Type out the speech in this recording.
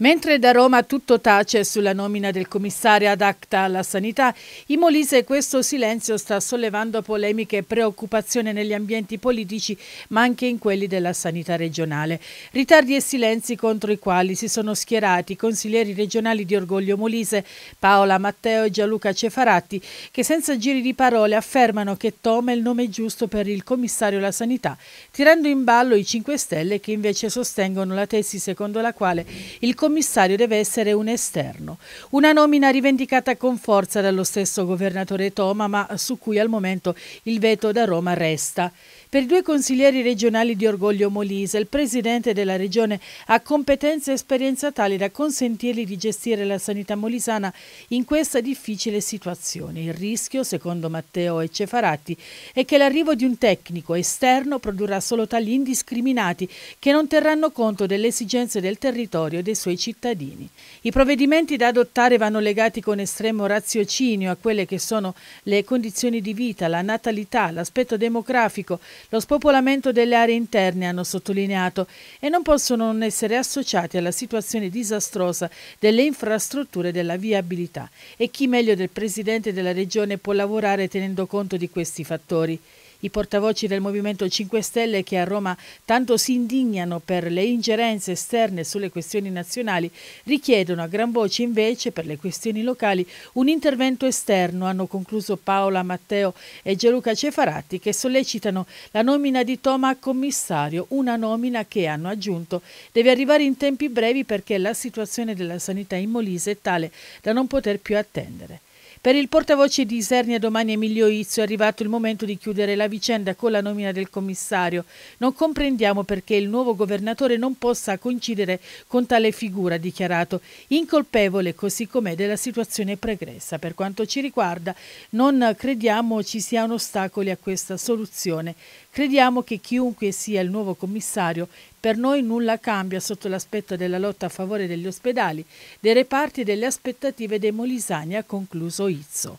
Mentre da Roma tutto tace sulla nomina del commissario ad acta alla sanità, in Molise questo silenzio sta sollevando polemiche e preoccupazione negli ambienti politici ma anche in quelli della sanità regionale. Ritardi e silenzi contro i quali si sono schierati i consiglieri regionali di Orgoglio Molise, Paola Matteo e Gianluca Cefaratti, che senza giri di parole affermano che Tom è il nome giusto per il commissario alla sanità, tirando in ballo i 5 Stelle che invece sostengono la tesi secondo la quale il commissario commissario deve essere un esterno, una nomina rivendicata con forza dallo stesso governatore Toma, ma su cui al momento il veto da Roma resta. Per i due consiglieri regionali di Orgoglio Molise, il presidente della regione ha competenze e esperienza tali da consentirgli di gestire la sanità molisana in questa difficile situazione. Il rischio, secondo Matteo e Cefaratti, è che l'arrivo di un tecnico esterno produrrà solo tagli indiscriminati che non terranno conto delle esigenze del territorio e dei suoi cittadini. I provvedimenti da adottare vanno legati con estremo raziocinio a quelle che sono le condizioni di vita, la natalità, l'aspetto demografico, lo spopolamento delle aree interne, hanno sottolineato, e non possono non essere associati alla situazione disastrosa delle infrastrutture e della viabilità. E chi meglio del Presidente della Regione può lavorare tenendo conto di questi fattori? I portavoci del Movimento 5 Stelle che a Roma tanto si indignano per le ingerenze esterne sulle questioni nazionali richiedono a gran voce invece per le questioni locali un intervento esterno, hanno concluso Paola Matteo e Geluca Cefaratti che sollecitano la nomina di Toma a commissario, una nomina che hanno aggiunto deve arrivare in tempi brevi perché la situazione della sanità in Molise è tale da non poter più attendere. Per il portavoce di Isernia domani Emilio Izzo è arrivato il momento di chiudere la vicenda con la nomina del commissario. Non comprendiamo perché il nuovo governatore non possa coincidere con tale figura, ha dichiarato, incolpevole così com'è della situazione pregressa. Per quanto ci riguarda non crediamo ci siano ostacoli a questa soluzione. Crediamo che chiunque sia il nuovo commissario per noi nulla cambia sotto l'aspetto della lotta a favore degli ospedali, dei reparti e delle aspettative dei molisani, ha concluso Izzo.